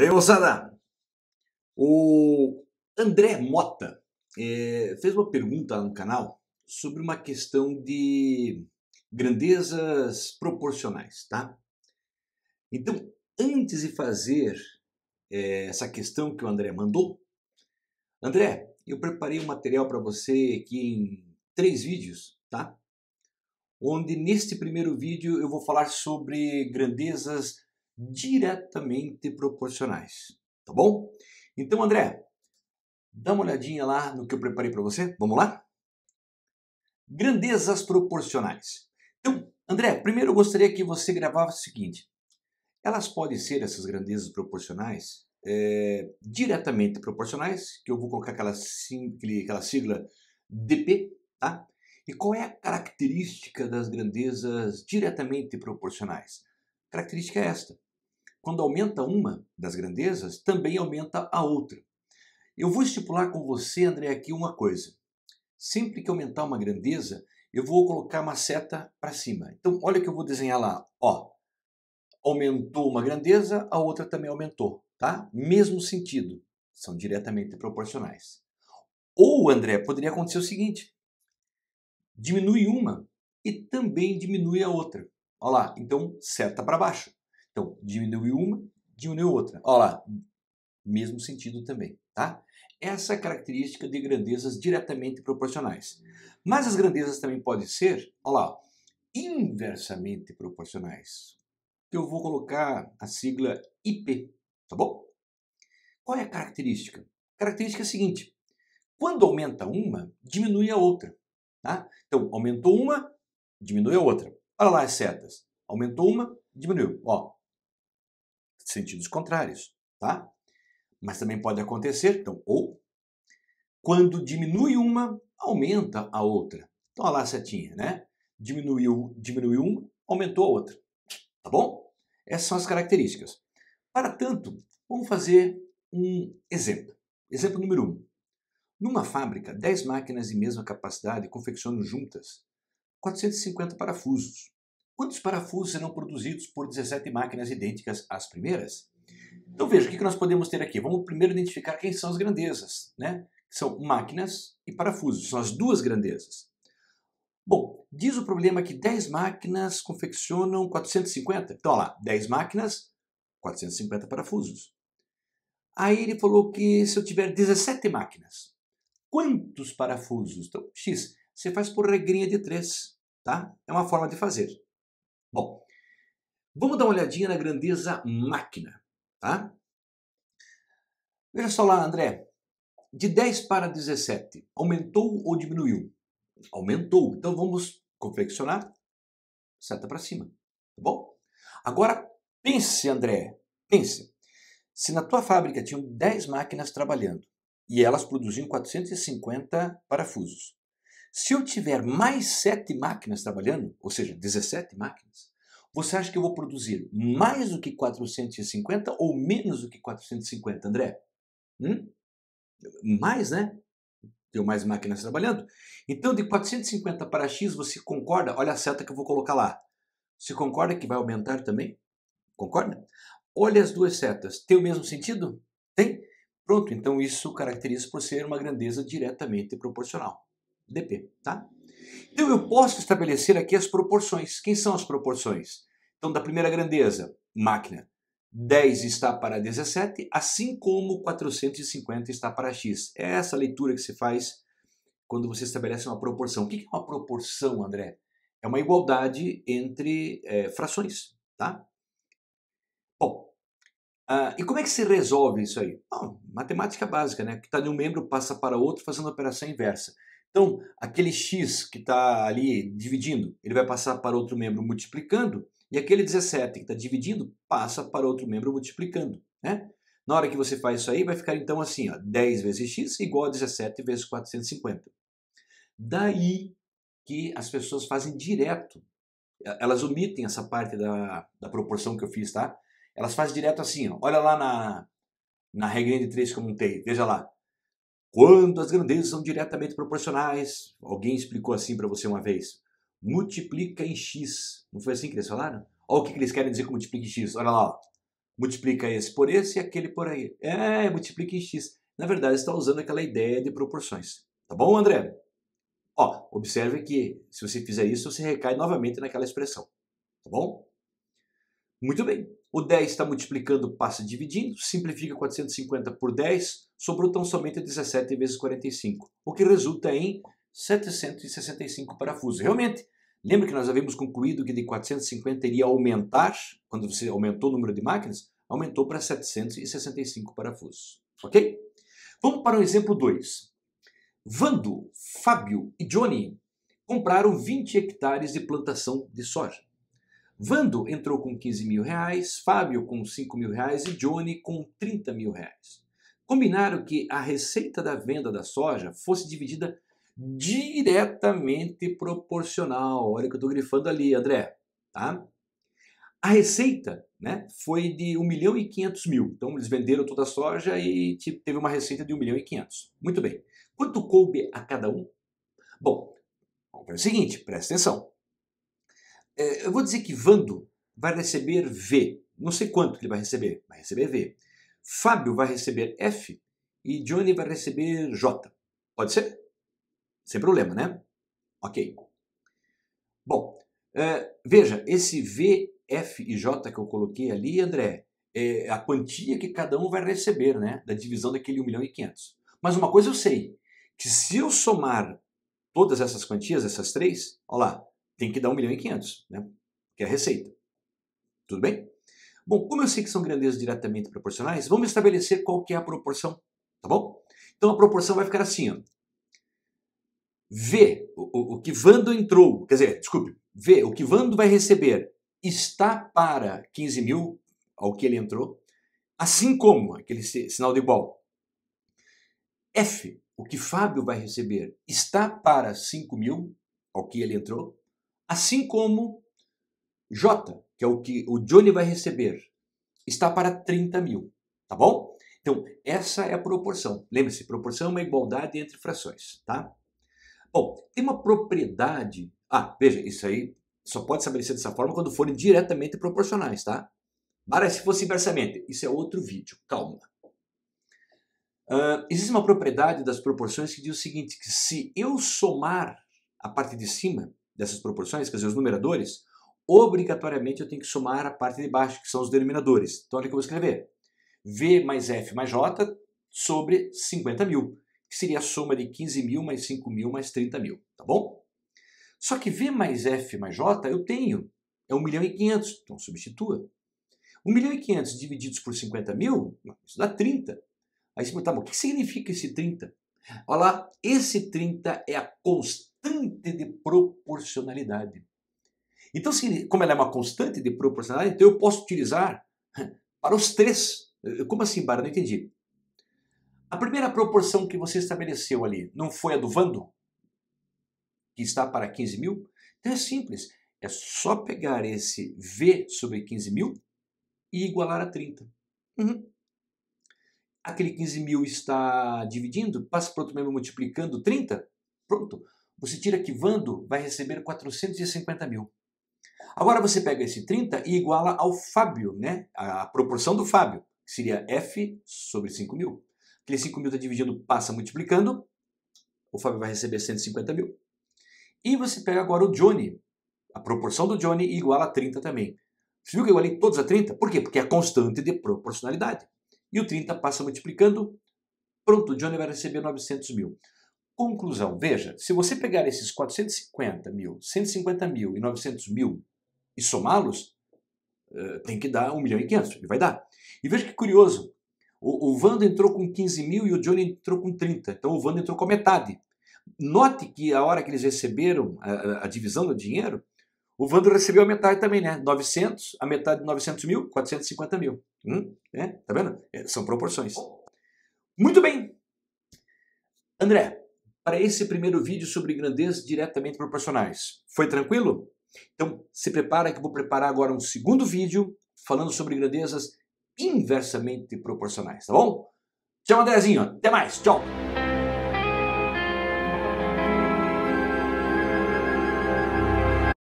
Daí, moçada, o André Mota é, fez uma pergunta no canal sobre uma questão de grandezas proporcionais, tá? Então, antes de fazer é, essa questão que o André mandou, André, eu preparei um material para você aqui em três vídeos, tá? Onde neste primeiro vídeo eu vou falar sobre grandezas Hum. diretamente proporcionais, tá bom? Então, André, dá uma olhadinha lá no que eu preparei para você. Vamos lá? Grandezas proporcionais. Então, André, primeiro eu gostaria que você gravasse o seguinte: elas podem ser essas grandezas proporcionais é, diretamente proporcionais, que eu vou colocar aquela, aquela sigla DP, tá? E qual é a característica das grandezas diretamente proporcionais? Característica é esta. Quando aumenta uma das grandezas, também aumenta a outra. Eu vou estipular com você, André, aqui uma coisa. Sempre que aumentar uma grandeza, eu vou colocar uma seta para cima. Então, olha que eu vou desenhar lá. Ó, aumentou uma grandeza, a outra também aumentou, tá? Mesmo sentido, são diretamente proporcionais. Ou, André, poderia acontecer o seguinte: diminui uma e também diminui a outra. Olha lá, então seta para baixo. Então, diminuiu uma, diminuiu outra. Olha lá, mesmo sentido também, tá? Essa é a característica de grandezas diretamente proporcionais. Mas as grandezas também podem ser, olha lá, inversamente proporcionais. Então, eu vou colocar a sigla IP, tá bom? Qual é a característica? A característica é a seguinte: quando aumenta uma, diminui a outra. Tá? Então, aumentou uma, diminui a outra. Olha lá as setas. Aumentou uma, diminuiu. Ó, sentidos contrários, tá? Mas também pode acontecer, então, ou quando diminui uma, aumenta a outra. Então, olha lá a setinha, né? Diminuiu, diminuiu uma, aumentou a outra. Tá bom? Essas são as características. Para tanto, vamos fazer um exemplo. Exemplo número 1. Um. Numa fábrica, 10 máquinas de mesma capacidade confeccionam juntas 450 parafusos. Quantos parafusos serão produzidos por 17 máquinas idênticas às primeiras? Então veja, o que nós podemos ter aqui? Vamos primeiro identificar quem são as grandezas, né? São máquinas e parafusos, são as duas grandezas. Bom, diz o problema que 10 máquinas confeccionam 450. Então, olha lá, 10 máquinas, 450 parafusos. Aí ele falou que se eu tiver 17 máquinas, quantos parafusos? Então, X, você faz por regrinha de três, tá? É uma forma de fazer. Bom, vamos dar uma olhadinha na grandeza máquina, tá? Veja só lá, André. De 10 para 17, aumentou ou diminuiu? Aumentou. Então vamos confeccionar seta para cima, tá bom? Agora pense, André, pense. Se na tua fábrica tinham 10 máquinas trabalhando e elas produziam 450 parafusos, se eu tiver mais sete máquinas trabalhando, ou seja, 17 máquinas, você acha que eu vou produzir mais do que 450 ou menos do que 450, André? Hum? Mais, né? Deu mais máquinas trabalhando. Então, de 450 para X, você concorda? Olha a seta que eu vou colocar lá. Você concorda que vai aumentar também? Concorda? Olha as duas setas. Tem o mesmo sentido? Tem? Pronto, então isso caracteriza por ser uma grandeza diretamente proporcional dp, tá? Então eu posso estabelecer aqui as proporções. Quem são as proporções? Então da primeira grandeza, máquina, 10 está para 17, assim como 450 está para x. É essa leitura que se faz quando você estabelece uma proporção. O que é uma proporção, André? É uma igualdade entre é, frações, tá? Bom, uh, e como é que se resolve isso aí? Bom, matemática básica, né? que está de um membro passa para outro fazendo a operação inversa. Então, aquele x que está ali dividindo, ele vai passar para outro membro multiplicando, e aquele 17 que está dividindo passa para outro membro multiplicando. Né? Na hora que você faz isso aí, vai ficar então assim, ó, 10 vezes x igual a 17 vezes 450. Daí que as pessoas fazem direto, elas omitem essa parte da, da proporção que eu fiz, tá? Elas fazem direto assim, ó, olha lá na, na regrinha de 3 que eu montei, veja lá, quando as grandezas são diretamente proporcionais, alguém explicou assim para você uma vez, multiplica em x. Não foi assim que eles falaram? Olha o que, eles querem dizer com multiplica em x. Olha lá, ó. multiplica esse por esse e aquele por aí. É, multiplica em x. Na verdade, está usando aquela ideia de proporções. Tá bom, André? Ó, observe que se você fizer isso, você recai novamente naquela expressão. Tá bom? Muito bem. O 10 está multiplicando, passa dividindo, simplifica 450 por 10, sobrou tão somente 17 vezes 45, o que resulta em 765 parafusos. Realmente, lembra que nós havíamos concluído que de 450 iria aumentar, quando você aumentou o número de máquinas, aumentou para 765 parafusos. Ok? Vamos para o exemplo 2. Vando, Fábio e Johnny compraram 20 hectares de plantação de soja. Vando entrou com 15 mil reais, Fábio com 5 mil reais e Johnny com 30 mil reais. Combinaram que a receita da venda da soja fosse dividida diretamente proporcional. Olha que eu estou grifando ali, André. Tá? A receita né, foi de 1 milhão e 500 mil. Então eles venderam toda a soja e teve uma receita de 1 milhão e 500. Muito bem. Quanto coube a cada um? Bom, vamos ver o seguinte, presta atenção. É, eu vou dizer que Vando vai receber V. Não sei quanto que ele vai receber, vai receber V. Fábio vai receber F e Johnny vai receber J. Pode ser? Sem problema, né? Ok. Bom, é, veja, esse V, F e J que eu coloquei ali, André, é a quantia que cada um vai receber, né? Da divisão daquele 1 milhão e 500. Mas uma coisa eu sei, que se eu somar todas essas quantias, essas três, olha lá, tem que dar 1 milhão e 500, né? que é a receita. Tudo bem? Bom, como eu sei que são grandezas diretamente proporcionais, vamos estabelecer qual que é a proporção, tá bom? Então a proporção vai ficar assim, ó. V, o, o que Vando entrou, quer dizer, desculpe, V, o que Vando vai receber está para 15 mil ao que ele entrou, assim como aquele sinal de igual. F, o que Fábio vai receber está para 5 mil ao que ele entrou, Assim como J, que é o que o Johnny vai receber, está para 30 mil, tá bom? Então, essa é a proporção. Lembre-se, proporção é uma igualdade entre frações, tá? Bom, tem uma propriedade... Ah, veja, isso aí só pode estabelecer dessa forma quando forem diretamente proporcionais, tá? Mas se fosse inversamente, isso é outro vídeo, calma. Uh, existe uma propriedade das proporções que diz o seguinte, que se eu somar a parte de cima, dessas proporções, quer dizer, os numeradores, obrigatoriamente eu tenho que somar a parte de baixo, que são os denominadores. Então olha o que eu vou escrever. V mais F mais J sobre 50 mil, que seria a soma de 15 mil mais 5 mil mais 30 mil, tá bom? Só que V mais F mais J eu tenho, é 1 milhão e 500, então substitua. 1 milhão e 500 divididos por 50 mil, isso dá 30. Aí você pergunta, tá, o que significa esse 30? Olha lá, esse 30 é a constante constante de proporcionalidade. Então, se, como ela é uma constante de proporcionalidade, então eu posso utilizar para os três. Como assim, Bara? Não entendi. A primeira proporção que você estabeleceu ali não foi a do Vando, que está para 15 mil? Então é simples. É só pegar esse V sobre 15 mil e igualar a 30. Uhum. Aquele 15 mil está dividindo, passa para outro membro multiplicando 30. Pronto você tira que Vando vai receber 450 mil. Agora você pega esse 30 e iguala ao Fábio, né? A proporção do Fábio, que seria F sobre 5 mil. Aquele 5 mil está dividindo, passa multiplicando. O Fábio vai receber 150 mil. E você pega agora o Johnny. A proporção do Johnny iguala a 30 também. Você viu que eu igualei todos a 30? Por quê? Porque é a constante de proporcionalidade. E o 30 passa multiplicando. Pronto, o Johnny vai receber 900 mil. Conclusão: veja, se você pegar esses 450 mil, 150 mil e 900 mil e somá-los, eh, tem que dar 1 milhão e 500, e vai dar. E veja que curioso: o, o Wanda entrou com 15 mil e o Johnny entrou com 30, então o Wanda entrou com a metade. Note que a hora que eles receberam a, eh, eh, a divisão do dinheiro, o Wanda recebeu a metade também, né? 900, a metade de 900 mil, 450 mil. Hum, né? Tá vendo? É, são proporções. Muito bem. André, para esse primeiro vídeo sobre grandezas diretamente proporcionais. Foi tranquilo? Então se prepara que eu vou preparar agora um segundo vídeo falando sobre grandezas inversamente proporcionais, tá bom? Tchau, Andrezinho. Até mais. Tchau.